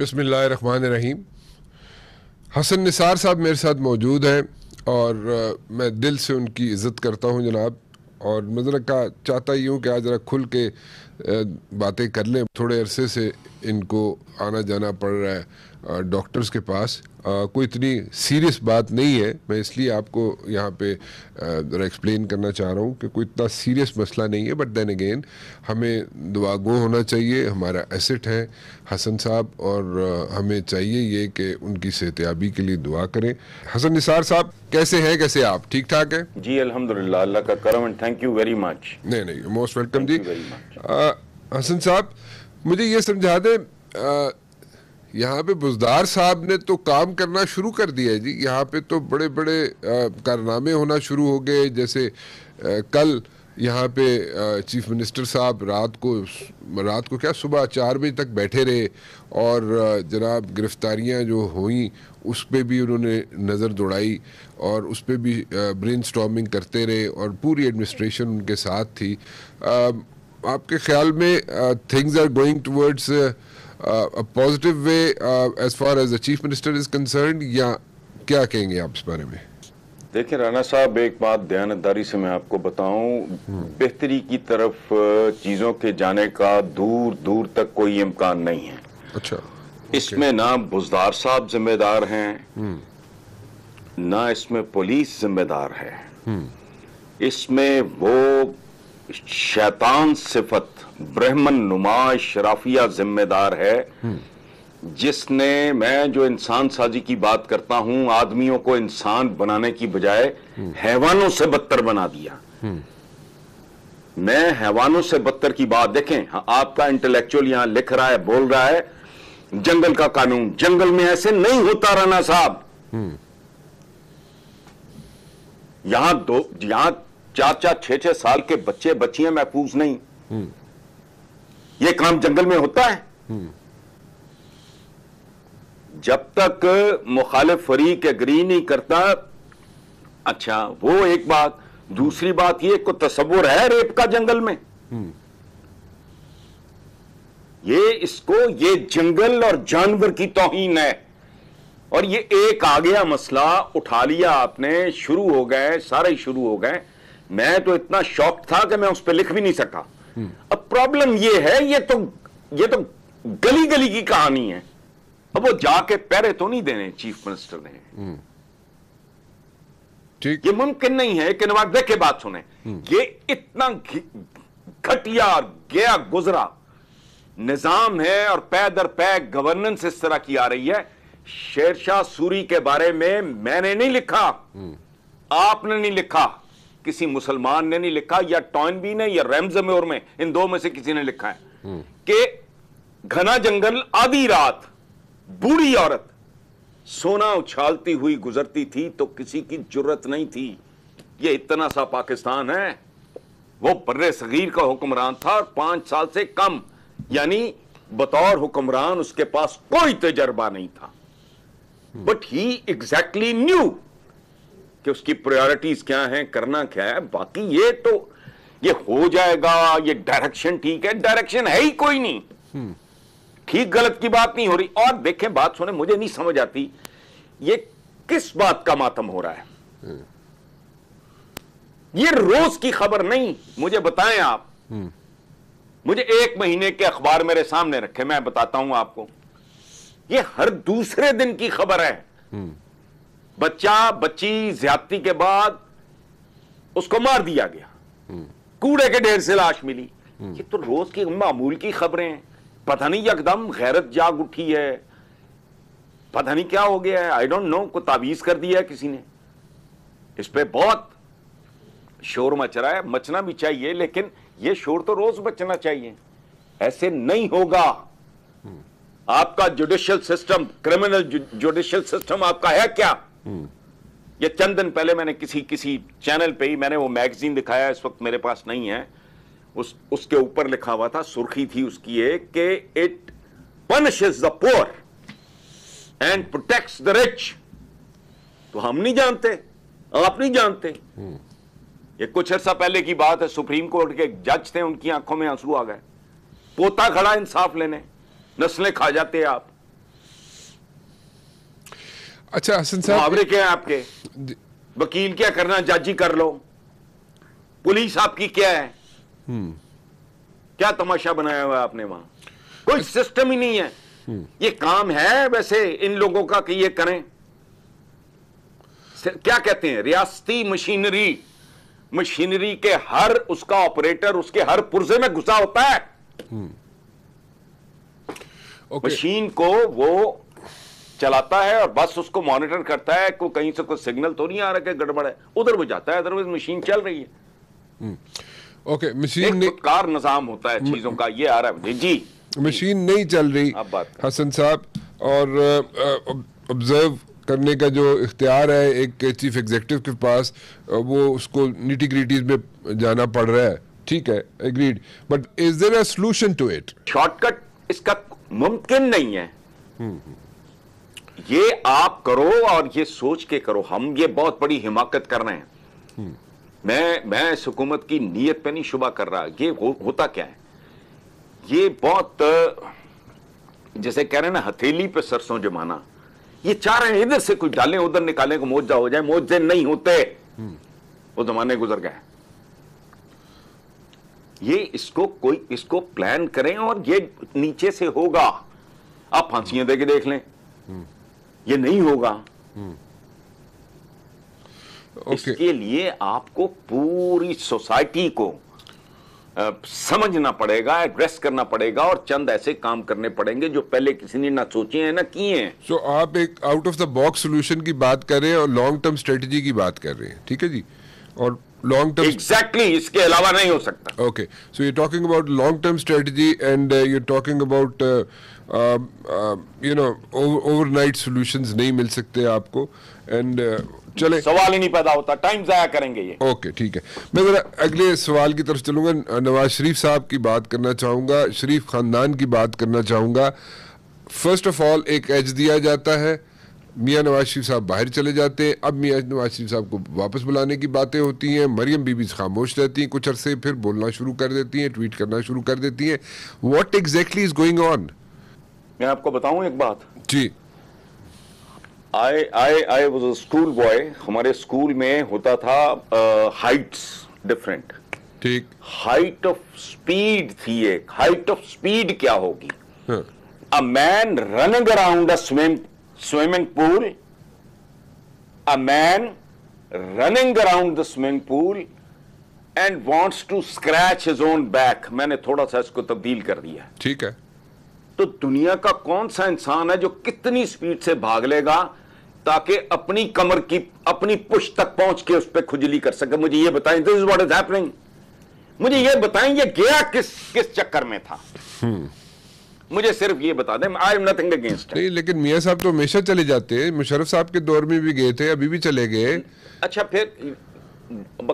Run रहीम हसन निसार साहब मेरे साथ मौजूद हैं और मैं दिल से उनकी इज़्ज़त करता हूं जनाब और मैं ज़रा का चाहता ही हूँ कि आज ज़रा खुल के बातें कर लें थोड़े अरसे से इनको आना जाना पड़ रहा है डॉक्टर्स के पास कोई इतनी सीरियस बात नहीं है मैं इसलिए आपको यहाँ पे ज़रा एक्सप्लेन करना चाह रहा हूँ कि कोई इतना सीरियस मसला नहीं है बट देन अगेन हमें दुआगो होना चाहिए हमारा एसेट है हसन साहब और हमें चाहिए ये कि उनकी सेहतियाबी के लिए दुआ करें हसन निसार साहब कैसे हैं कैसे आप ठीक ठाक हैं जी अल्हम्दुलिल्लाह अल्लाह का करम and thank you very much नहीं नहीं मोस्ट वेलकम जी हसन साहब मुझे ये समझा दें यहाँ पे बुजदार साहब ने तो काम करना शुरू कर दिया है जी यहाँ पे तो बड़े बड़े कारनामे होना शुरू हो गए जैसे आ, कल यहाँ पे आ, चीफ मिनिस्टर साहब रात को रात को क्या सुबह चार बजे तक बैठे रहे और जनाब गिरफ्तारियाँ जो हुई उस पर भी उन्होंने नज़र दौड़ाई और उस पर भी ब्रेन करते रहे और पूरी एडमिनिस्ट्रेशन उनके साथ थी आ, आपके ख्याल में things are going towards positive way as far as the chief minister is concern या क्या कहेंगे आप इस बारे में देखिए राणा साहब एक बात दयानतदारी से मैं आपको बताऊं हम्म। बेहतरी की तरफ uh, चीज़ों के जाने का दूर दूर तक कोई इम्कान नहीं है अच्छा इसमें ना बुजदार साहब जिम्मेदार हैं हम्म। ना इसमें पुलिस जिम्मेदार है हम्म। इसमें वो शैतान सिफत ब्रह्मन नुमा शराफिया जिम्मेदार है हम्म। जिसने मैं जो इंसान साजी की बात करता हूं आदमियों को इंसान बनाने की बजाय हम्म। हैवानों से बदतर बना दिया हम्म। मैं हैवानों से बदतर की बात देखें हाँ, आपका इंटेलेक्चुअल यहां लिख रहा है बोल रहा है जंगल का कानून जंगल में ऐसे नहीं होता राना साहब यहां दो यहां चार चार छह छह साल के बच्चे बच्चियां महफूज नहीं ये काम जंगल में होता है जब तक मुखालिफ फरीक एग्री नहीं करता अच्छा वो एक बात दूसरी बात ये को तस्वुर है रेप का जंगल में ये इसको ये जंगल और जानवर की तोहीन है और ये एक आ गया मसला उठा लिया आपने शुरू हो गए सारे शुरू हो गए मैं तो इतना शौक था कि मैं उस पर लिख भी नहीं सका अब प्रॉब्लम ये है ये तो ये तो गली गली की कहानी है अब वो जाके पैरे तो नहीं देने चीफ मिनिस्टर ने हम्म। ठीक ये मुमकिन नहीं है कि नवाज देखे बात सुने हम्म। ये इतना घटिया और गया गुजरा निजाम है और पै दर पै गवर्नेंस इस तरह की आ रही है शेरशाह सूरी के बारे में मैंने नहीं लिखा हम्म। आपने नहीं लिखा किसी मुसलमान ने नहीं लिखा या टॉयनबी ने या रैमजम्योर में इन दो में से किसी ने लिखा है हम्म। कि घना जंगल आधी रात बूढ़ी औरत सोना उछालती हुई गुजरती थी तो किसी की जरूरत नहीं थी ये इतना सा पाकिस्तान है वो बर्र सगीर का हुक्मरान था और पांच साल से कम यानी बतौर हुक्मरान उसके पास कोई तजर्बा नहीं था बट ही एग्जैक्टली न्यू कि उसकी प्रायोरिटीज क्या हैं करना क्या है बाकी ये तो ये हो जाएगा ये डायरेक्शन ठीक है डायरेक्शन है ही कोई नहीं हम्म। ठीक गलत की बात नहीं हो रही और देखें बात सुने मुझे नहीं समझ आती ये किस बात का मातम हो रहा है हम्म। ये रोज की खबर नहीं मुझे बताएं आप हम्म। मुझे एक महीने के अखबार मेरे सामने रखे मैं बताता हूं आपको ये हर दूसरे दिन की खबर है बच्चा बच्ची ज्यादती के बाद उसको मार दिया गया हम्म। कूड़े के ढेर से लाश मिली हम्म। ये तो रोज की मामूल की खबरें पता नहीं एकदम गैरत जाग उठी है पता नहीं क्या हो गया है आई डोंट नो को तावीज कर दिया है किसी ने इस पर बहुत शोर मच रहा है मचना भी चाहिए लेकिन यह शोर तो रोज मचना चाहिए ऐसे नहीं होगा हम्म। आपका judicial system criminal judicial system आपका है क्या ये चंद दिन पहले मैंने किसी किसी चैनल पे ही मैंने वो मैगजीन दिखाया इस वक्त मेरे पास नहीं है उस उसके ऊपर लिखा हुआ था सुर्खी थी उसकी ये कि it punish the poor and protect the rich तो हम नहीं जानते आप नहीं जानते ये कुछ अर्सा पहले की बात है सुप्रीम कोर्ट के जज थे उनकी आंखों में आंसू आ गए पोता खड़ा इंसाफ लेने नस्लें खा जाते आप अच्छा हसन साहब मुहावरे क्या है आपके वकील क्या करना ही कर लो पुलिस आपकी क्या है हम्म। क्या तमाशा बनाया हुआ आपने वहां कोई सिस्टम अच्छा। ही नहीं है हम्म। ये काम है वैसे इन लोगों का कि ये करें क्या कहते हैं रियासती मशीनरी मशीनरी के हर उसका ऑपरेटर उसके हर पुर्जे में घुसा होता है हम्म। मशीन को वो चलाता है और बस उसको मॉनिटर करता है को कहीं से कोई सिग्नल तो नहीं आ रहा है गड़बड़ है उधर वो जाता है अदरवाइज मशीन चल रही है हम्म। ओके मशीन ने... कार निजाम होता है चीजों का ये आ रहा है जी मशीन नहीं चल रही अब बात हसन साहब और ऑब्जर्व करने का जो इख्तियार है एक चीफ एग्जीक्यूटिव के पास वो उसको निटी ग्रिटीज में जाना पड़ रहा है ठीक है agreed but is there a solution to it shortcut इसका मुमकिन नहीं है हम्म, हम्म। ये आप करो और ये सोच के करो हम ये बहुत बड़ी हिमाकत कर रहे हैं हम्म। मैं मैं इस हुकूमत की नीयत पे नहीं शुभा कर रहा ये हो, होता क्या है ये बहुत जैसे कह रहे हैं ना हथेली पे सरसों जमाना ये चाह रहे हैं इधर से कुछ डालें उधर निकालें को मोजा हो जाए मोजे नहीं होते हम्म। वो जमाने गुजर गए ये इसको कोई इसको प्लान करें और ये नीचे से होगा आप फांसियां दे के देख लें हम्म। ये नहीं होगा हम्म। okay. इसके लिए आपको पूरी सोसाइटी को समझना पड़ेगा एड्रेस करना पड़ेगा और चंद ऐसे काम करने पड़ेंगे जो पहले किसी ने ना सोचे हैं ना किए हैं सो so, आप एक out of the box solution की बात कर रहे हैं और लॉन्ग टर्म स्ट्रेटजी की बात कर रहे हैं ठीक है जी और long term exactly इसके अलावा नहीं हो सकता okay so you're talking about long term strategy and uh, you're talking about uh, uh, uh, you know over, overnight solutions नहीं मिल सकते आपको and uh, चले सवाल ही नहीं पैदा होता टाइम जाया करेंगे ये ओके okay, ठीक है मैं जरा अगले सवाल की तरफ चलूंगा नवाज शरीफ साहब की बात करना चाहूँगा शरीफ खानदान की बात करना चाहूँगा फर्स्ट ऑफ ऑल एक एज दिया जाता है मियाँ नवाज शरीफ साहब बाहर चले जाते हैं अब मियाँ नवाज शरीफ साहब को वापस बुलाने की बातें होती हैं मरियम बीबी खामोश रहती हैं कुछ अरसे फिर बोलना शुरू कर देती हैं ट्वीट करना शुरू कर देती हैं what exactly is going on मैं आपको बताऊं एक बात जी I I I was a school boy हमारे स्कूल में होता था हाइट्स डिफरेंट ठीक हाइट ऑफ स्पीड थी एक हाइट ऑफ स्पीड क्या होगी a man running around a swim swimming pool a man running around the swimming pool and wants to scratch his own back मैंने थोड़ा सा इसको तब्दील कर दिया ठीक है तो दुनिया का कौन सा इंसान है जो कितनी स्पीड से भाग लेगा ताकि अपनी कमर की अपनी पुश तक पहुंच के उस पर खुजली कर सके मुझे यह बताएं this is what is happening मुझे यह बताएं ये गया किस किस चक्कर में था hmm. मुझे सिर्फ ये बता दें आई एम नथिंग अगेंस्ट नहीं लेकिन मियाँ साहब तो हमेशा चले जाते हैं मुशरफ साहब के दौर में भी गए थे अभी भी चले गए अच्छा फिर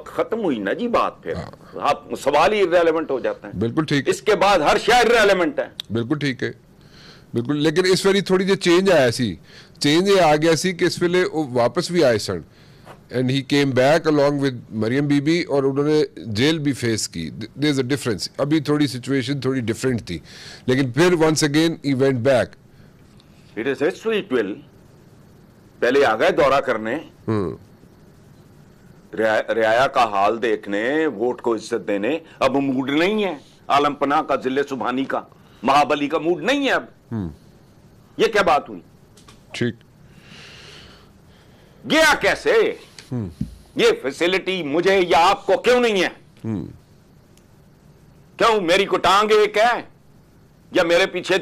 खत्म हुई ना जी बात फिर हाँ। आप सवाल ही इरेलीवेंट हो जाते हैं बिल्कुल ठीक इसके बाद हर शायर इरेलीवेंट है बिल्कुल ठीक है बिल्कुल लेकिन इस ਵਾਰੀ थोड़ी जो चेंज आया सी चेंज ये आ गया सी कि इस वेले वापस भी आए ਆਏ and he came back along with Maryam Bibi और उन्होंने जेल भी फेस की देर इज़ अ डिफरेंस अभी थोड़ी सिचुएशन थोड़ी डिफरेंट थी लेकिन फिर once again event back it is twelve पहले आ गए दौरा करने हम्म। रियाया का हाल देखने वोट को इज्जत देने अब मूड नहीं है आलमपना का जिले सुबहानी का महाबली का मूड नहीं है अब हम्म। ये क्या बात हुई ठीक गया कैसे हम्म। ये फैसिलिटी मुझे या आपको क्यों नहीं है हम्म। क्यों मेरी को टांग एक है या मेरे पीछे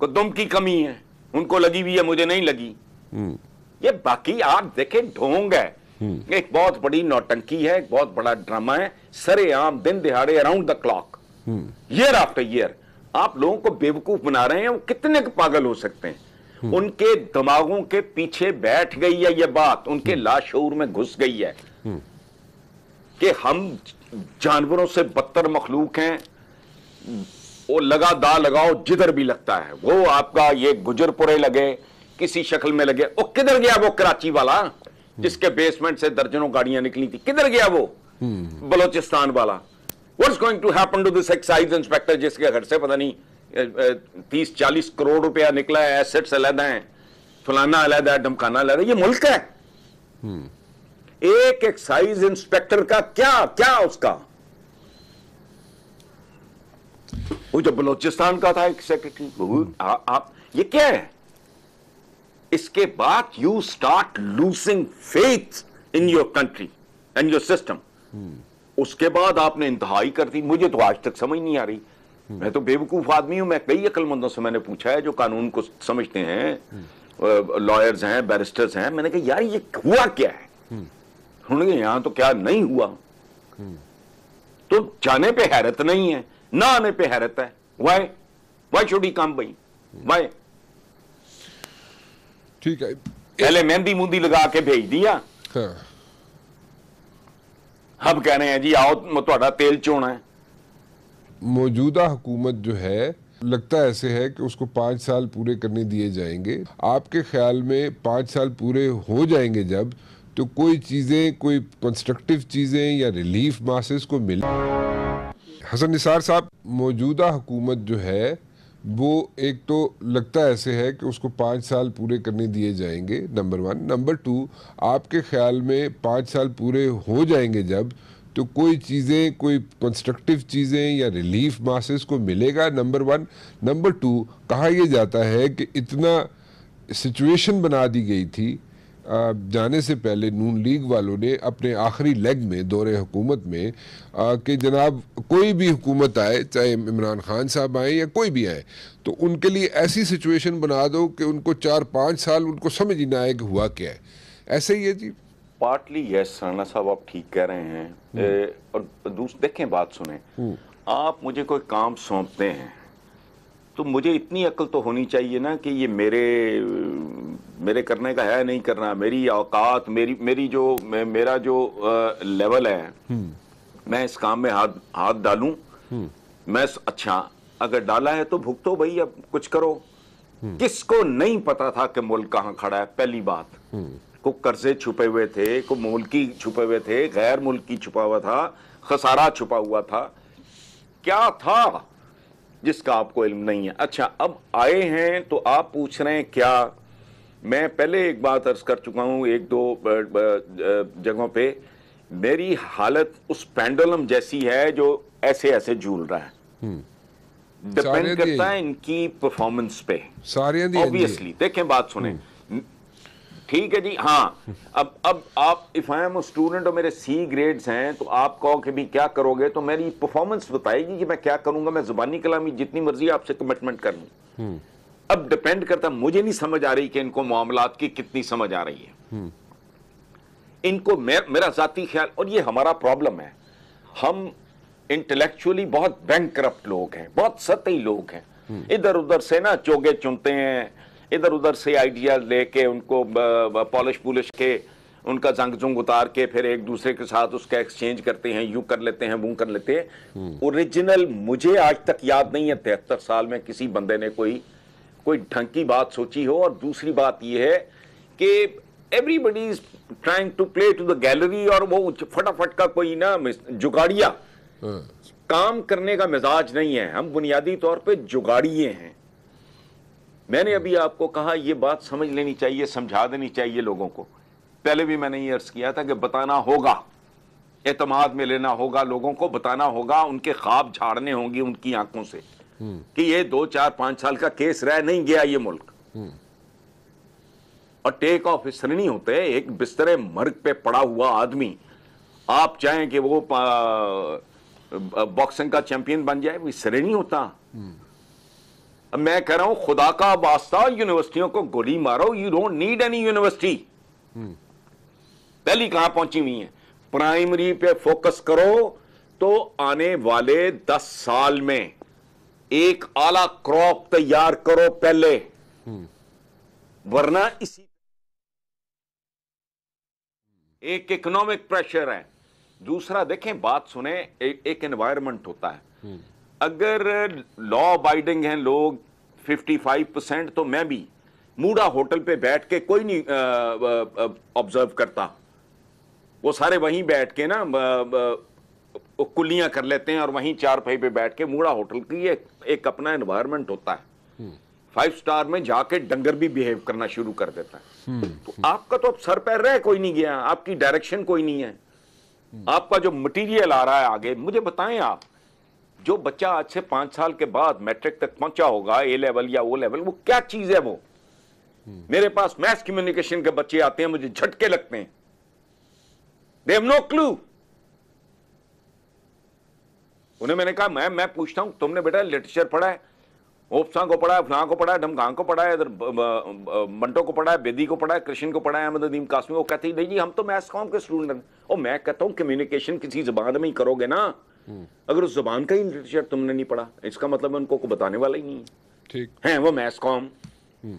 को दुम की कमी है उनको लगी हुई है मुझे नहीं लगी हम्म। ये बाकी आप देखें ढोंग है एक बहुत बड़ी नौटंकी है एक बहुत बड़ा ड्रामा है सरे आम दिन दिहाड़े around the clock year after year आप लोगों को बेवकूफ बना रहे हैं वो कितने पागल हो सकते हैं हम्म। उनके दिमागों के पीछे बैठ गई है यह बात उनके हम्म। लाशूर में घुस गई है हम्म। कि हम जानवरों से बदतर मखलूक हैं वो लगा दा लगाओ जिधर भी लगता है वो आपका ये गुजरपुरे लगे किसी शक्ल में लगे वो किधर गया वो कराची वाला जिसके बेसमेंट से दर्जनों गाड़ियां निकली थी किधर गया वो बलोचिस्तान वाला what's going to happen to this excise inspector जिसके घर से पता नहीं तीस चालीस करोड़ रुपया निकला है एसेट्स अलहदा है फलाना अलहदा है धमकाना अलहदा ये मुल्क है हम्म। एक एक्साइज इंस्पेक्टर का क्या क्या उसका वो जो बलोचिस्तान का था एक सेक्रेटरी हम्म। आप ये क्या है इसके बाद you start losing faith in your country and your system उसके बाद आपने इंतहाई कर दी मुझे तो आज तक समझ नहीं आ रही मैं तो बेवकूफ आदमी हूं मैं कई अकलमंदों से मैंने पूछा है जो कानून को समझते हैं लॉयर्स हैं बैरिस्टर्स हैं मैंने कहा यार ये हुआ क्या है सुनिए हम्म। यहां तो क्या नहीं हुआ हम्म। तो जाने पे हैरत नहीं है ना आने पे हैरत है वाई वाई छोटी काम कम भाई वाई ठीक है पहले मेहंदी मुंदी लगा के भेज दिया हाँ। हम कह रहे हैं जी आओ थोड़ा तेल चोना है मौजूदा हुकूमत जो है लगता ऐसे है कि उसको पाँच साल पूरे करने दिए जाएंगे आपके ख्याल में पाँच साल पूरे हो जाएंगे जब तो कोई चीज़ें कोई कंस्ट्रक्टिव चीज़ें या रिलीफ मासेस को मिले हसन निसार साहब मौजूदा हुकूमत जो है वो एक तो लगता ऐसे है कि उसको पाँच साल पूरे करने दिए जाएंगे नंबर वन नंबर टू आपके ख्याल में पाँच साल पूरे हो जाएंगे जब तो कोई चीज़ें कोई कंस्ट्रक्टिव चीज़ें या रिलीफ मासेस को मिलेगा नंबर वन नंबर टू कहा यह जाता है कि इतना सिचुएशन बना दी गई थी जाने से पहले नून लीग वालों ने अपने आखिरी लेग में दौरे हुकूमत में कि जनाब कोई भी हुकूमत आए चाहे इमरान खान साहब आए या कोई भी आए तो उनके लिए ऐसी सिचुएशन बना दो कि उनको चार पाँच साल उनको समझ ही ना आए कि हुआ क्या है ऐसे ही है जी पार्टली यस राणा साहब आप ठीक कह रहे हैं हम्म। ए, और देखें बात सुने हम्म। आप मुझे कोई काम सौंपते हैं तो मुझे इतनी अकल तो होनी चाहिए ना कि ये मेरे मेरे करने का है नहीं करना मेरी औकात मेरी मेरी जो मेरा जो आ, लेवल है हम्म। मैं इस काम में हाथ हाथ डालूं मैं अच्छा अगर डाला है तो भुगतो भाई अब कुछ करो किसको नहीं पता था कि मुल्क कहाँ खड़ा है पहली बात को कर्जे छुपे हुए थे को मुल्की छुपे हुए थे गैर मुल्की छुपा हुआ था खसारा छुपा हुआ था क्या था जिसका आपको इल्म नहीं है अच्छा अब आए हैं तो आप पूछ रहे हैं क्या मैं पहले एक बात अर्ज कर चुका हूं एक दो जगहों पे मेरी हालत उस पेंडुलम जैसी है जो ऐसे ऐसे झूल रहा है हम्म। डिपेंड करता है इनकी परफॉर्मेंस पे ऑब्वियसली देखें बात सुने हम्म। ठीक है जी हाँ अब अब आप इफ आई एम स्टूडेंट और मेरे सी ग्रेड्स हैं तो आप कहो कि भी क्या करोगे तो मेरी परफॉर्मेंस बताएगी कि मैं क्या करूंगा मैं जुबानी कलामी जितनी मर्जी आपसे कमिटमेंट कर लूँ हम्म। अब डिपेंड करता मुझे नहीं समझ आ रही कि इनको मामला की कितनी समझ आ रही है हम्म। इनको मेर, मेरा जाती ख्याल और ये हमारा प्रॉब्लम है हम इंटेलेक्चुअली बहुत बैंक करप्ट लोग हैं बहुत सतही लोग हैं हम्म। इधर उधर से ना चोगे चुनते हैं इधर उधर से आइडिया लेके उनको पॉलिश पुलिश के उनका जंग जुंग उतार के फिर एक दूसरे के साथ उसका एक्सचेंज करते हैं यू कर लेते हैं वो कर लेते हैं ओरिजिनल हम्म। मुझे आज तक याद नहीं है तिहत्तर साल में किसी बंदे ने कोई कोई ढंग की बात सोची हो और दूसरी बात यह है कि everybody is trying to play to the gallery और वो फटाफट का कोई ना जुगाड़िया हाँ। काम करने का मिजाज नहीं है हम बुनियादी तौर पे जुगाड़िए हैं मैंने अभी आपको कहा यह बात समझ लेनी चाहिए समझा देनी चाहिए लोगों को पहले भी मैंने ये अर्ज किया था कि बताना होगा एतमाद में लेना होगा लोगों को बताना होगा उनके ख्वाब झाड़ने होंगे उनकी आंखों से हम्म। कि ये दो चार पांच साल का केस रह नहीं गया ये मुल्क हम्म। और टेक ऑफ इस नहीं होते एक बिस्तरे मर्ग पे पड़ा हुआ आदमी आप चाहें कि वो बॉक्सिंग का चैंपियन बन जाए वो इस नहीं होता हम्म। मैं कह रहा हूं खुदा का वास्ता यूनिवर्सिटियों को गोली मारो you don't need any university पहली कहां पहुंची हुई है प्राइमरी पे फोकस करो तो आने वाले दस साल में एक आला क्रॉप तैयार करो पहले हम्म। वरना इसी एक इकोनॉमिक प्रेशर है दूसरा देखें बात सुने ए, एक एनवायरमेंट होता है हम्म। अगर लॉ अबाइडिंग हैं लोग 55 परसेंट तो मैं भी मूडा होटल पे बैठ के कोई नहीं ऑब्जर्व करता वो सारे वहीं बैठ के ना कुलियां कर लेते हैं और वहीं चार पे बैठ के मूड़ा होटल की एक, एक अपना एनवायरनमेंट होता है फाइव हम्म। स्टार में जाके डंगर भी बिहेव करना शुरू कर देता है हम्म। तो आपका तो अब सर पैर रहे कोई नहीं गया आपकी डायरेक्शन कोई नहीं है हम्म। आपका जो मटेरियल आ रहा है आगे मुझे बताएं आप जो बच्चा आज से पांच साल के बाद मैट्रिक तक पहुंचा होगा ए लेवल या वो लेवल वो क्या चीज है वो हम्म। मेरे पास मैथ कम्युनिकेशन के बच्चे आते हैं मुझे झटके लगते हैं दे हैव नो क्लू उन्हें मैंने कहा मैम मैं पूछता हूं तुमने बेटा लिटरेचर पढ़ा है ओपसा को पढ़ा है फलां को पढ़ा है ढमकां को पढ़ा है इधर मंटो को पढ़ा है बेदी को पढ़ा है कृष्ण को पढ़ा है अहमद अदीम कासमी वो कहते हैं नहीं जी हम तो मैथ्स कॉम के स्टूडेंट हैं और मैं कहता हूँ कम्युनिकेशन किसी जबान में ही करोगे ना अगर उस जुबान का ही लिटरेचर तुमने नहीं पढ़ा इसका मतलब उनको को बताने वाला ही नहीं ठीक है वो मैस कॉम हम्म।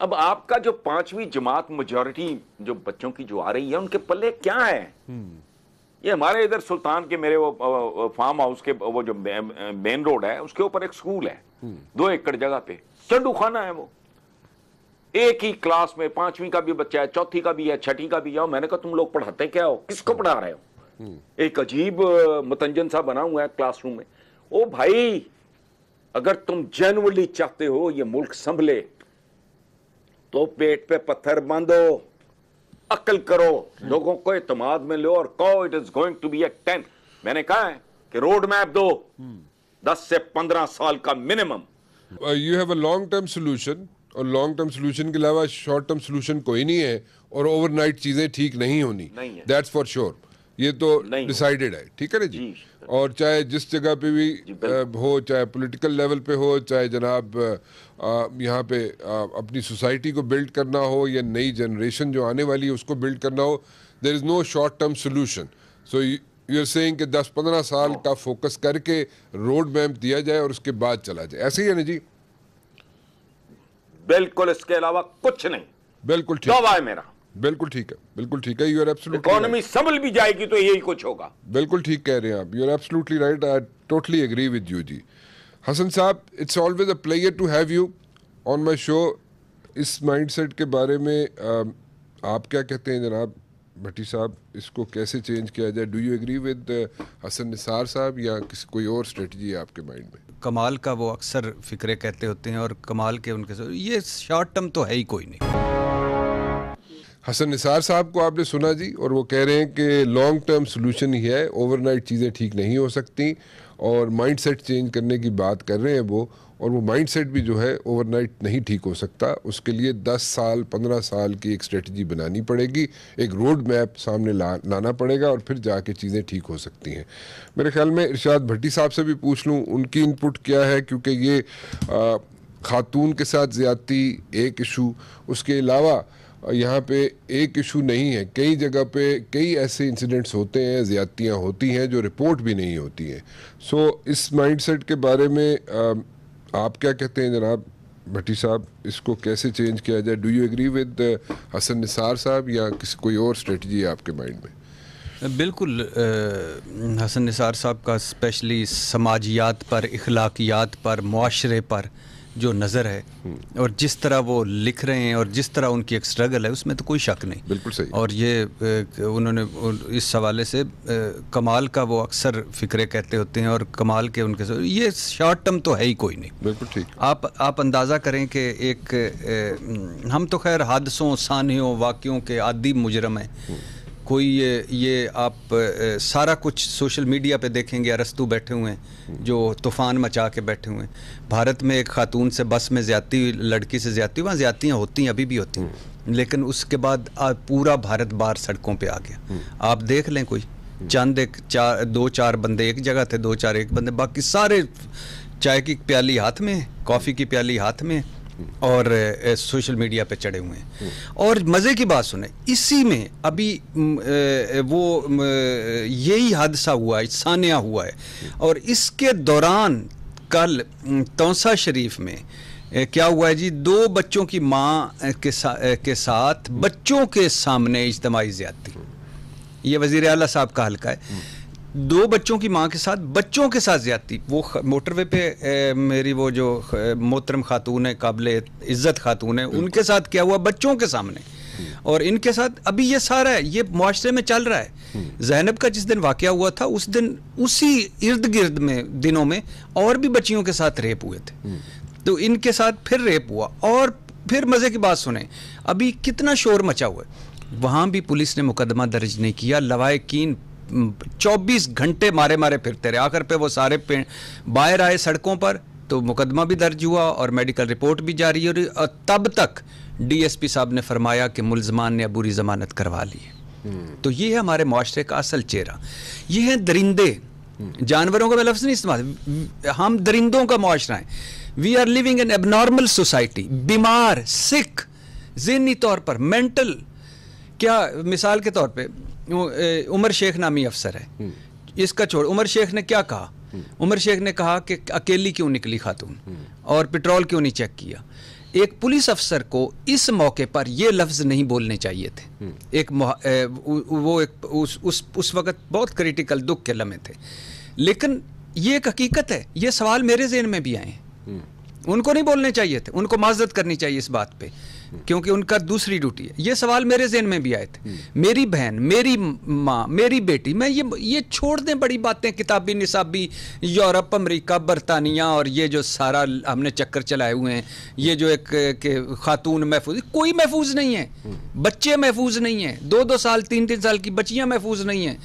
अब आपका जो पांचवी जमात मेजोरिटी जो बच्चों की जो आ रही है उनके पल्ले क्या है हम्म। ये हमारे इधर सुल्तान के मेरे वो फार्म हाउस के वो जो मेन रोड है उसके ऊपर एक स्कूल है हम्म। दो एकड़ जगह पे चंडू खाना है वो एक ही क्लास में पांचवी का भी बच्चा है चौथी का भी है छठी का भी है मैंने कहा तुम लोग पढ़ाते क्या हो किसको पढ़ा रहे हो हम्म। एक अजीब मतंजन सा बना हुआ है क्लासरूम में ओ भाई अगर तुम जेनवली चाहते हो ये मुल्क संभले तो पेट पे पत्थर बांधो अकल करो लोगों को एतमाद में लो और कहो it is going to be a ten मैंने कहा है कि रोड मैप दो हम्म। दस से पंद्रह साल का minimum you have a long term solution और लॉन्ग टर्म सोल्यूशन के अलावा शॉर्ट टर्म सोल्यूशन कोई नहीं है और ओवरनाइट चीजें ठीक नहीं होनी दैट्स फॉर श्योर ये तो डिसाइडेड है ठीक है ना जी, और चाहे जिस जगह पे भी हो चाहे पॉलिटिकल लेवल पे हो चाहे जनाब यहाँ पे आ, अपनी सोसाइटी को बिल्ड करना हो या नई जनरेशन जो आने वाली है उसको बिल्ड करना हो there is no short term solution so you are saying कि 10-15 साल का फोकस करके रोड मैप दिया जाए और उसके बाद चला जाए ऐसे ही है ना जी बिल्कुल इसके अलावा कुछ नहीं बिल्कुल ठीक है मेरा बिल्कुल ठीक है बिल्कुल ठीक है यू आर एब्सोल्युटली इकोनॉमी संभल भी जाएगी तो यही कुछ होगा बिल्कुल ठीक कह रहे हैं आप you are absolutely right I totally agree with you ji Hasan साहब it's always a pleasure to have you on my show इस माइंडसेट के बारे में um, आप क्या कहते हैं जनाब भट्टी साहब इसको कैसे चेंज किया जाए do you agree with Hasan Nisar साहब या किसी कोई और स्ट्रेटजी है आपके माइंड में कमाल का वो अक्सर फिक्रे कहते होते हैं और कमाल के उनके ये शॉर्ट टर्म तो है ही कोई नहीं हसन निसार साहब को आपने सुना जी और वो कह रहे हैं कि लॉन्ग टर्म सोल्यूशन ही है ओवरनाइट चीज़ें ठीक नहीं हो सकती और माइंडसेट चेंज करने की बात कर रहे हैं वो और वो माइंडसेट भी जो है ओवरनाइट नहीं ठीक हो सकता उसके लिए 10 साल 15 साल की एक स्ट्रेटजी बनानी पड़ेगी एक रोड मैप सामने ला लाना पड़ेगा और फिर जाके चीज़ें ठीक हो सकती हैं मेरे ख्याल में इरशाद भट्टी साहब से भी पूछ लूँ उनकी इनपुट क्या है क्योंकि ये आ, खातून के साथ ज़्यादती एक इशू उसके अलावा यहाँ पे एक इशू नहीं है कई जगह पे कई ऐसे इंसिडेंट्स होते हैं ज़्यादतियाँ होती हैं जो रिपोर्ट भी नहीं होती हैं सो so, इस माइंडसेट के बारे में आप क्या कहते हैं जनाब भट्टी साहब इसको कैसे चेंज किया जाए do you agree with Hasan Nisar साहब या किसी कोई और स्ट्रेटजी है आपके माइंड में बिल्कुल आ, हसन निसार साहब का स्पेशली समाजियात पर अखलाकियात पर माशरे पर जो नज़र है हम्म। और जिस तरह वो लिख रहे हैं और जिस तरह उनकी एक स्ट्रगल है उसमें तो कोई शक नहीं बिल्कुल सही और ये उन्होंने इस हवाले से कमाल का वो अक्सर फिक्रे कहते होते हैं और कमाल के उनके ये शॉर्ट टर्म तो है ही कोई नहीं बिल्कुल ठीक आप आप अंदाज़ा करें कि एक हम तो खैर हादसों सानियों वाक्यों के आदि मुजरम हैं हम्म। कोई ये ये आप ए, सारा कुछ सोशल मीडिया पे देखेंगे अरस्तू बैठे हुए हैं जो तूफ़ान मचा के बैठे हुए हैं भारत में एक खातून से बस में ज़्यादती लड़की से ज़्यादती वहाँ ज़्यादतियाँ होती हैं अभी भी होती हैं हम्म। लेकिन उसके बाद पूरा भारत बाहर सड़कों पे आ गया हम्म। आप देख लें कोई चंद एक चार दो चार बंदे एक जगह थे दो चार एक बंदे बाकी सारे चाय की प्याली हाथ में कॉफ़ी की प्याली हाथ में और सोशल मीडिया पे चढ़े हुए हैं और मज़े की बात सुने इसी में अभी वो यही हादसा हुआ है सानिया हुआ है और इसके दौरान कल तौसा शरीफ में क्या हुआ है जी दो बच्चों की माँ के, सा, के साथ बच्चों के सामने इज्तमाही ज़्यादती ये वजीर अला साहब का हल्का है दो बच्चों की माँ के साथ बच्चों के साथ ज़्यादती वो मोटरवे पे ए, मेरी वो जो मोहतरम खातून है काबिल इज़्ज़त खातून है उनके साथ क्या हुआ बच्चों के सामने हम्म। और इनके साथ अभी ये सारा है ये मुआरे में चल रहा है हम्म। जैनब का जिस दिन वाक़ हुआ था उस दिन उसी इर्द गिर्द में दिनों में और भी बच्चियों के साथ रेप हुए थे हम्म। तो इनके साथ फिर रेप हुआ और फिर मज़े की बात सुने अभी कितना शोर मचा हुआ है वहाँ भी पुलिस ने मुकदमा दर्ज नहीं किया लवाकिन 24 घंटे मारे मारे फिरते रहे आखिर पे वो सारे बाहर आए सड़कों पर तो मुकदमा भी दर्ज हुआ और मेडिकल रिपोर्ट भी जारी हो रही और तब तक डीएसपी साहब ने फरमाया कि मुलजमान ने अबूरी जमानत करवा ली हम्म। तो ये है हमारे माशरे का असल चेहरा ये है दरिंदे हम्म। जानवरों का मैं लफ्ज़ नहीं इस्तेमाल हम दरिंदों का मुआरा है we are living an abnormal society बीमार सिख जहनी तौर पर मेंटल क्या मिसाल के तौर पे उमर शेख नामी अफसर है हम्म। इसका छोड़ उमर शेख ने क्या कहा हम्म। उमर शेख ने कहा कि अकेली क्यों निकली खातून हम्म। और पेट्रोल क्यों नहीं चेक किया एक पुलिस अफसर को इस मौके पर ये लफ्ज़ नहीं बोलने चाहिए थे एक वो एक उस उस उस वक़्त बहुत क्रिटिकल दुख के लम्हे थे लेकिन ये एक हकीकत है ये सवाल मेरे जेन में भी आए हैं उनको नहीं बोलने चाहिए थे उनको माजत करनी चाहिए इस बात पर क्योंकि उनका दूसरी ड्यूटी है ये सवाल मेरे जहन में भी आए थे हम्म। मेरी बहन मेरी माँ मेरी बेटी मैं ये ये छोड़ दें बड़ी बातें किताबी निसाबी यूरोप अमेरिका बरतानिया और ये जो सारा हमने चक्कर चलाए हुए हैं ये जो एक के खातून महफूज कोई महफूज नहीं है हम्म। बच्चे महफूज नहीं हैं दो दो साल तीन तीन साल की बच्चियाँ महफूज नहीं हैं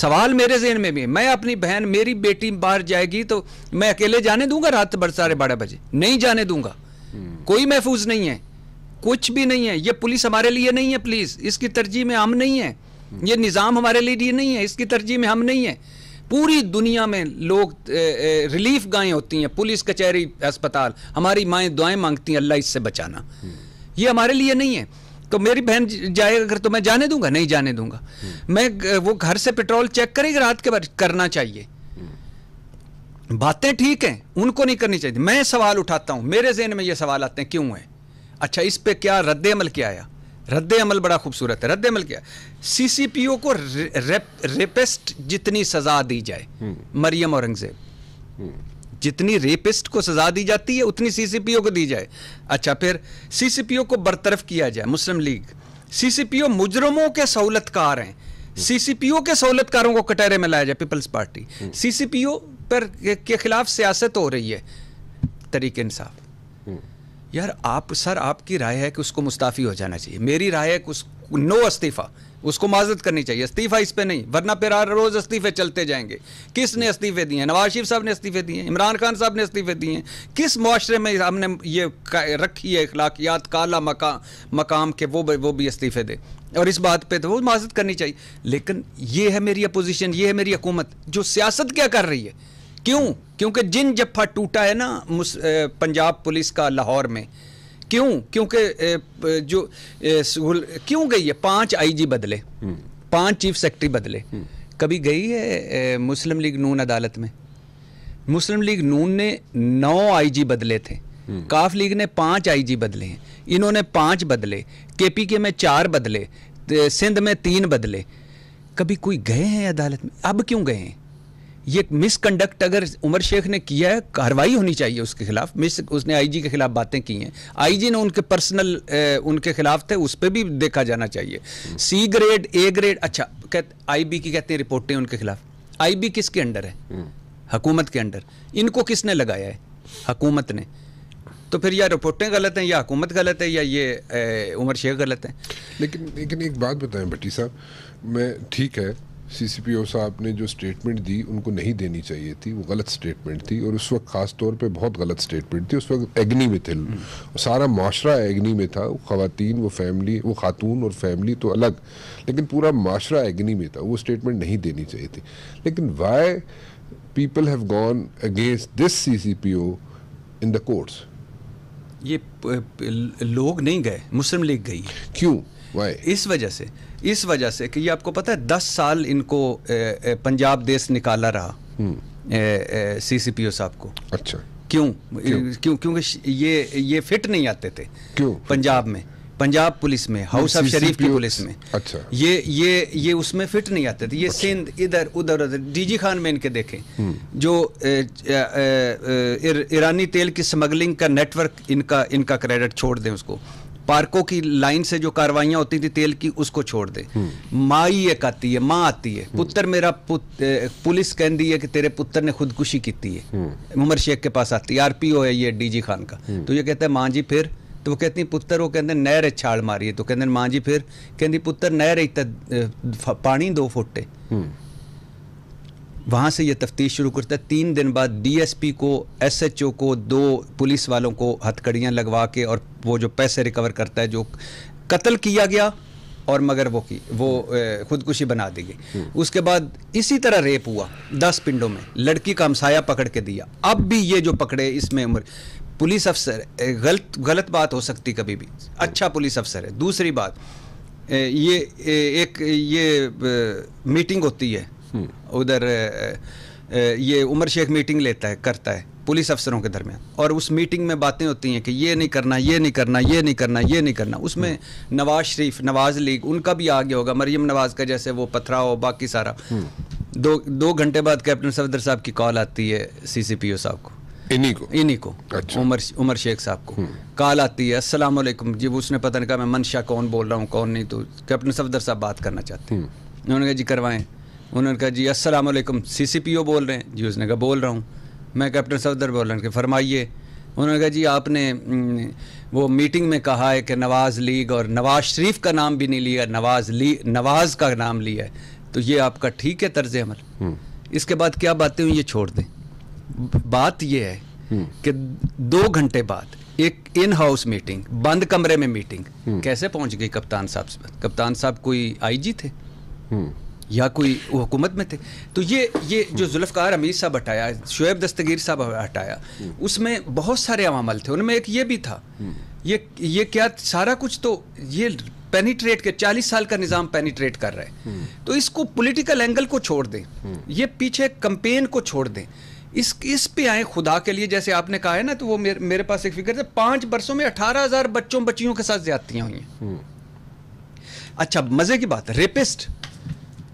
सवाल मेरे जहन में भी है मैं अपनी बहन मेरी बेटी बाहर जाएगी तो मैं अकेले जाने दूंगा रात भर साढ़े बारह बजे नहीं जाने दूंगा हम्म। कोई महफूज नहीं है कुछ भी नहीं है ये पुलिस हमारे लिए नहीं है प्लीज इसकी तरजीह में हम नहीं है ये निज़ाम हमारे लिए नहीं है इसकी तरजीह में हम नहीं है पूरी दुनिया में लोग रिलीफ गायें होती हैं पुलिस कचहरी अस्पताल हमारी माएँ दुआएं मांगती हैं अल्लाह इससे बचाना ये हमारे लिए नहीं है तो मेरी बहन जाएगा अगर तो मैं जाने दूंगा नहीं जाने दूंगा मैं वो घर से पेट्रोल चेक करेगी रात के बाद करना चाहिए बातें ठीक हैं उनको नहीं करनी चाहिए मैं सवाल उठाता हूँ मेरे जहन में ये सवाल आते हैं क्यों है अच्छा इस पे क्या रद्द अमल क्या आया रद्द अमल बड़ा खूबसूरत है रद्द अमल क्या सी सी पी ओ को रेपिस्ट जितनी सजा दी जाए हम्म। मरियम औरंगजेब हम्म। जितनी रेपिस्ट को सजा दी जाती है उतनी सी सी पी ओ को दी जाए अच्छा फिर सी सी पी ओ को बरतरफ किया जाए मुस्लिम लीग सी सी पी ओ मुजरमों के सहूलतकार हैं सी सी पी ओ के सहूलतकारों को कटहरे में लाया जाए Peoples Party C C P O पर के खिलाफ सियासत हो रही है तरीके इंसाफ यार आप सर आपकी राय है कि उसको मुस्ताफ़ी हो जाना चाहिए मेरी राय है कि उस नो इस्तीफ़ा उसको माजत करनी चाहिए इस्तीफ़ा इस पर नहीं वरना फिर हर रोज़ इस्तीफ़े चलते जाएंगे किसने इस्तीफ़े दिए हैं नवाज शरीफ साहब ने इस्तीफ़े दिए इमरान खान साहब ने इस्तीफ़े दिए हैं किस माशरे में हमने ये रखी है अखलाकियात काला मका मकाम के वो वो भी इस्तीफ़े दे और इस बात पर तो वो माजत करनी चाहिए लेकिन ये है मेरी अपोजिशन ये है मेरी हुकूमत जो सियासत क्या कर रही है क्यों क्योंकि जिन जफ्फा टूटा है ना पंजाब पुलिस का लाहौर में क्यों क्योंकि जो क्यों गई है पांच आईजी बदले हम्म। पांच चीफ सेक्रेटरी बदले हम्म। कभी गई है मुस्लिम लीग नून अदालत में मुस्लिम लीग नून ने नौ आईजी बदले थे हम्म। काफ लीग ने पांच आईजी बदले हैं इन्होंने पांच बदले केपीके में चार बदले सिंध में तीन बदले कभी कोई गए हैं अदालत में अब क्यों गए हैं ये मिसकंडक्ट अगर उमर शेख ने किया है कार्रवाई होनी चाहिए उसके खिलाफ मिस उसने आईजी के खिलाफ बातें की हैं आईजी ने उनके पर्सनल ए, उनके खिलाफ थे उस पर भी देखा जाना चाहिए सी ग्रेड ए ग्रेड अच्छा बी की कहते हैं रिपोर्टें उनके खिलाफ बी किसके अंडर है हम्म। हकूमत के अंडर इनको किसने लगाया है हकूमत ने तो फिर या रिपोर्टें गलत हैं या हुकूमत गलत है या ये ए, उमर शेख गलत है लेकिन लेकिन एक बात बताएं भट्टी साहब मैं ठीक है सीसीपीओ साहब ने जो स्टेटमेंट दी उनको नहीं देनी चाहिए थी वो गलत स्टेटमेंट थी और उस वक्त खास तौर पे बहुत गलत स्टेटमेंट थी उस वक्त एग्नी में थे हम्म। सारा माशरा एग्नी में था खातन वो फैमिली वो खातून और फैमिली तो अलग लेकिन पूरा माशरा एग्नी में था वो स्टेटमेंट नहीं देनी चाहिए थी लेकिन why people have gone against this see in the courts ये लोग नहीं गए मुस्लिम लीग गई क्यों वाई इस वजह से इस वजह से कि ये आपको पता है दस साल इनको पंजाब देश निकाला रहा सी सी पी ओ साहब को अच्छा क्यों क्यों क्योंकि ये ये फिट नहीं आते थे क्यों पंजाब में पंजाब पुलिस में हाउस ऑफ शरीफ की पुलिस में अच्छा ये ये ये उसमें फिट नहीं आते थे ये अच्छा। सिंध इधर उधर उधर डीजी खान में इनके देखें हम्म। जो ए, ए, ए, ईरानी तेल की स्मगलिंग का नेटवर्क इनका इनका क्रेडिट छोड़ दें उसको पार्कों की लाइन से जो कार्रवाइयाँ होती थी तेल की उसको छोड़ दे हम्म। माई एक आती है माँ आती है हम्म। पुत्र मेरा पुत पुलिस कहती है कि तेरे पुत्र ने खुदकुशी की है हम्म। उमर शेख के पास आती है आर पी ओ है ये डी जी खान का तो ये कहता है माँ जी फिर तो वो कहती पुत्र वो कहते नहर छाल मारी है तो कहते माँ जी फिर कहती पुत्र नहर इतना पानी दो फुटे वहाँ से ये तफ्तीश शुरू करता है तीन दिन बाद डीएसपी को एसएचओ को दो पुलिस वालों को हथकड़ियाँ लगवा के और वो जो पैसे रिकवर करता है जो कत्ल किया गया और मगर वो की वो खुदकुशी बना दी गई हम्म। उसके बाद इसी तरह रेप हुआ दस पिंडों में लड़की का हमसाया पकड़ के दिया अब भी ये जो पकड़े इसमें उम्र पुलिस अफसर गलत गलत बात हो सकती कभी भी अच्छा पुलिस अफसर है दूसरी बात ये एक ये मीटिंग होती है हम्म। उधर ये उमर शेख मीटिंग लेता है करता है पुलिस अफसरों के दरमियान और उस मीटिंग में बातें होती हैं कि ये नहीं करना ये नहीं करना ये नहीं करना ये नहीं करना उसमें हम्म। नवाज शरीफ नवाज लीग उनका भी आगे होगा मरियम नवाज का जैसे वो पथरा हो बाकी सारा हम्म। दो दो घंटे बाद कैप्टन सफदर साहब की कॉल आती है सीसीपीओ साहब को इन्हीं को इन्हीं को अच्छा। उमर उमर शेख साहब को कॉल आती है असलम जी उसने पता नहीं कहा मैं मनशा कौन बोल रहा हूँ कौन नहीं तो कैप्टन सफदर साहब बात करना चाहते हैं उन्होंने कहा जी करवाएं उन्होंने कहा जी पी सीसीपीओ बोल रहे हैं जी उसने कहा बोल रहा हूँ मैं कैप्टन सफदर बोल रहा हूँ फरमाइए उन्होंने कहा जी आपने वो मीटिंग में कहा है कि नवाज़ लीग और नवाज़ शरीफ का नाम भी नहीं लिया नवाज़ ली नवाज़ का नाम लिया है तो ये आपका ठीक है तर्ज अमल इसके बाद क्या बातें हुई ये छोड़ दें बात यह है कि दो घंटे बाद एक इन हाउस मीटिंग बंद कमरे में मीटिंग कैसे पहुंच गई कप्तान साहब कप्तान साहब कोई आईजी थे या कोई हुकूमत में थे तो ये ये जो हम्म। जुल्फकार अमीर साहब हटाया शुएब दस्तगीर साहब हटाया हम्म। उसमें बहुत सारे अवामल थे उनमें एक ये भी था हम्म। ये ये क्या सारा कुछ तो ये पेनीट्रेट के 40 साल का निज़ाम पेनीट्रेट कर रहा है तो इसको पॉलिटिकल एंगल को छोड़ दें ये पीछे कंपेन को छोड़ दें इस इस पे आए खुदा के लिए जैसे आपने कहा है ना तो वो मेरे, मेरे पास एक फिक्र था पाँच बरसों में अठारह हज़ार बच्चों बच्चियों के साथ ज्यादतियाँ हुई हैं अच्छा मज़े की बात रेपिस्ट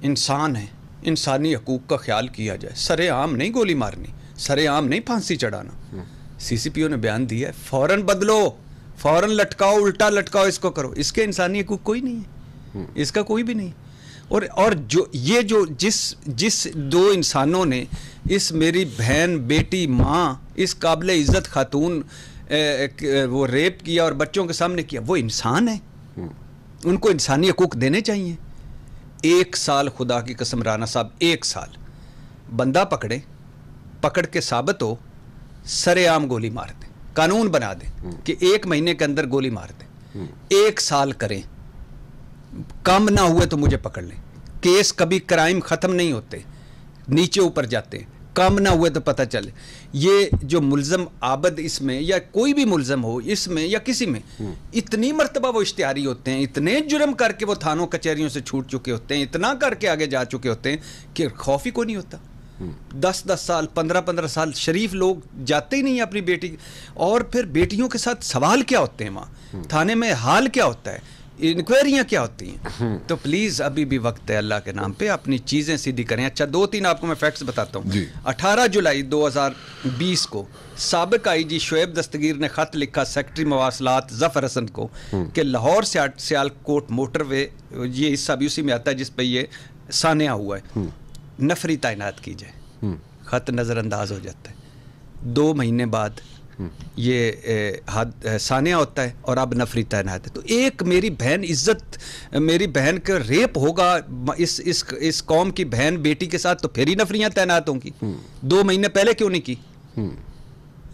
इंसान है इंसानी हकूक़ का ख्याल किया जाए सरेआम नहीं गोली मारनी सरेआम नहीं फांसी चढ़ाना हाँ। सीसीपीओ ने बयान दिया है फ़ौरन बदलो फ़ौरन लटकाओ उल्टा लटकाओ इसको करो इसके इंसानी हकूक़ कोई नहीं है हाँ। इसका कोई भी नहीं और और जो ये जो जिस जिस दो इंसानों ने इस मेरी बहन बेटी माँ इस काबिल इज़्ज़त खातून वो रेप किया और बच्चों के सामने किया वो इंसान है हाँ। उनको इंसानी हकूक़ देने चाहिए एक साल खुदा की कसम राना साहब एक साल बंदा पकड़े पकड़ के साबित हो सरेआम गोली मार दें कानून बना दें हम्म। कि एक महीने के अंदर गोली मार दें हम्म। एक साल करें कम ना हुए तो मुझे पकड़ लें केस कभी क्राइम ख़त्म नहीं होते नीचे ऊपर जाते हैं काम ना हुए तो पता चले ये जो मुलजम आबद इसमें या कोई भी मुलजम हो इसमें या किसी में हम्म। इतनी मरतबा वो इश्तिहारी होते हैं इतने जुर्म करके वो थानों कचहरियों से छूट चुके होते हैं इतना करके आगे जा चुके होते हैं कि खौफ ही को नहीं होता हम्म। दस दस साल पंद्रह पंद्रह साल शरीफ लोग जाते ही नहीं अपनी बेटी और फिर बेटियों के साथ सवाल क्या होते हैं वहाँ हम्म। थाने में हाल क्या होता है इंक्वायरियाँ क्या होती हैं तो प्लीज़ अभी भी वक्त है अल्लाह के नाम पे अपनी चीज़ें सीधी करें अच्छा दो तीन आपको मैं फैक्ट्स बताता हूँ 18 जुलाई 2020 को सबक आई जी शुएब दस्तगीर ने ख़त लिखा सेक्रेटरी मवासलात जफर हसन को हम्म। कि लाहौर से सियालकोट मोटरवे ये हिस्सा भी उसी में आता है जिस पर ये सान्या हुआ है हम्म। नफरी तैनात की जाए हम्म। ख़त नज़रअंदाज हो जाता है दो महीने बाद ये सानिया होता है और अब नफरी तैनात है तो एक मेरी बहन इज्जत मेरी बहन का रेप होगा इस इस इस कौम की बहन बेटी के साथ तो फिर ही नफरियाँ तैनात होंगी हम्म। दो महीने पहले क्यों नहीं की हम्म।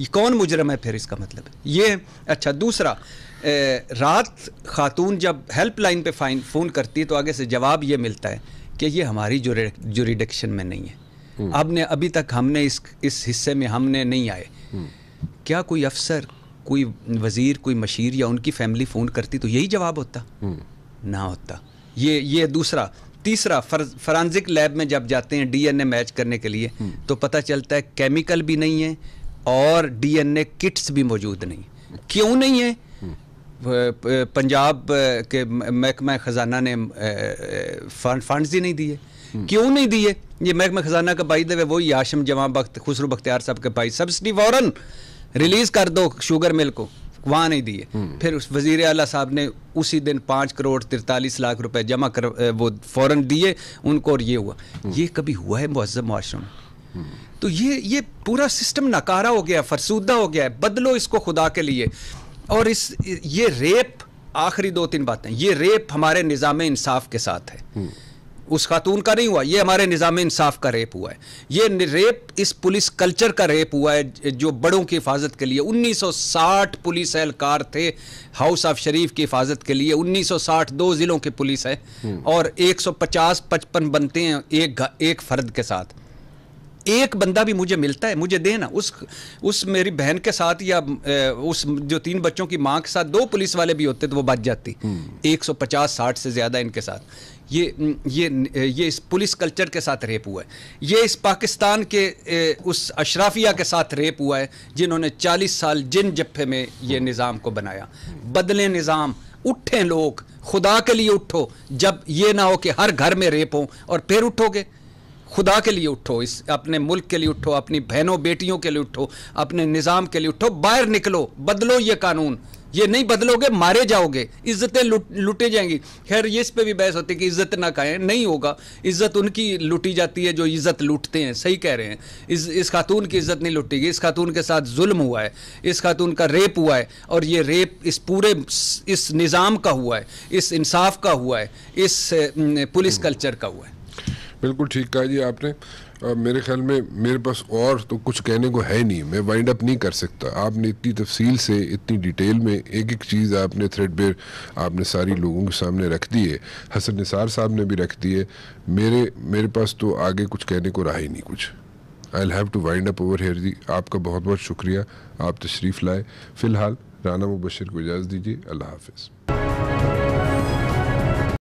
ये कौन मुजरम है फिर इसका मतलब ये अच्छा दूसरा ए, रात खातून जब हेल्पलाइन पे फाइन फ़ोन करती है तो आगे से जवाब ये मिलता है कि ये हमारी जो में नहीं है हम्म। अब ने अभी तक हमने इस इस हिस्से में हमने नहीं आए क्या कोई अफसर कोई वज़ीर कोई मशीर या उनकी फैमिली फ़ोन करती तो यही जवाब होता हम्म। ना होता ये ये दूसरा तीसरा फर, फरानजिक लैब में जब जाते हैं डीएनए मैच करने के लिए हम्म। तो पता चलता है केमिकल भी नहीं है और डीएनए किट्स भी मौजूद नहीं क्यों नहीं है हम्म। पंजाब के महकमा ख़जाना ने फंड्स ही नहीं दिए क्यों नहीं दिए ये महकमा ख़जाना का भाई दे वही आशम जवाब बख्त खुसरू बख्तियार साहब के भाई सब्सिडी फ़ौरन रिलीज कर दो शुगर मिल को वहाँ नहीं दिए हम्म। फिर वजीर अला साहब ने उसी दिन पाँच करोड़ तिरतालीस लाख रुपए जमा कर वो फ़ौरन दिए उनको और ये हुआ हम्म। ये कभी हुआ है मुहजम माशरों में तो ये ये पूरा सिस्टम नकारा हो गया फरसूदा हो गया है बदलो इसको खुदा के लिए और इस ये रेप आखिरी दो तीन बातें ये रेप हमारे निज़ाम इंसाफ के साथ है हम्म। उस खातून का नहीं हुआ ये हमारे निज़ाम इंसाफ का रेप हुआ है ये रेप इस पुलिस कल्चर का रेप हुआ है जो बड़ों की हिफाजत के लिए 1960 पुलिस एहलकार थे हाउस ऑफ शरीफ की हिफाजत के लिए 1960 दो ज़िलों के पुलिस है हम्म। और 150 सौ बनते हैं एक एक फ़र्द के साथ एक बंदा भी मुझे मिलता है मुझे देना उस उस मेरी बहन के साथ या उस जो तीन बच्चों की माँ के साथ दो पुलिस वाले भी होते तो वो बच जाती 150 हम्म। 60 से ज़्यादा इनके साथ ये ये ये इस पुलिस कल्चर के साथ रेप हुआ है ये इस पाकिस्तान के उस अशराफिया के साथ रेप हुआ है जिन्होंने 40 साल जिन जफ्फे में ये निज़ाम को बनाया बदले निज़ाम उठें लोग खुदा के लिए उठो जब ये ना हो कि हर घर में रेप हो और फिर उठोगे खुदा के लिए उठो इस अपने मुल्क के लिए उठो अपनी बहनों बेटियों के लिए उठो अपने निज़ाम के लिए उठो बाहर निकलो बदलो ये कानून ये नहीं बदलोगे मारे जाओगे इज्जतें लूट लूटे जाएंगी खैर ये इस पे भी बहस होती है कि इज्जत ना खाएं नहीं होगा इज्जत उनकी लूटी जाती है जो इज्जत लूटते हैं सही कह रहे हैं इस इस खातून की इज्जत नहीं लूटेगी इस खातून के साथ जुल्म हुआ है इस खातून का रेप हुआ है और ये रेप इस पूरे इस निज़ाम का हुआ है इस इंसाफ का हुआ है इस पुलिस हम्म। कल्चर का हुआ है बिल्कुल ठीक कहा जी आपने अब मेरे ख्याल में मेरे पास और तो कुछ कहने को है नहीं मैं वाइंड अप नहीं कर सकता आपने इतनी तफसील से इतनी डिटेल में एक एक चीज़ आपने थ्रेड बेर आपने सारी लोगों के सामने रख दी है हसन निसार साहब ने भी रख दी है मेरे मेरे पास तो आगे कुछ कहने को रहा ही नहीं कुछ I have to wind up over here जी आपका बहुत बहुत शुक्रिया आप तशरीफ़ लाए फ़िलहाल राना मुबशर को इजाज़त दीजिए अल्लाह हाफिज़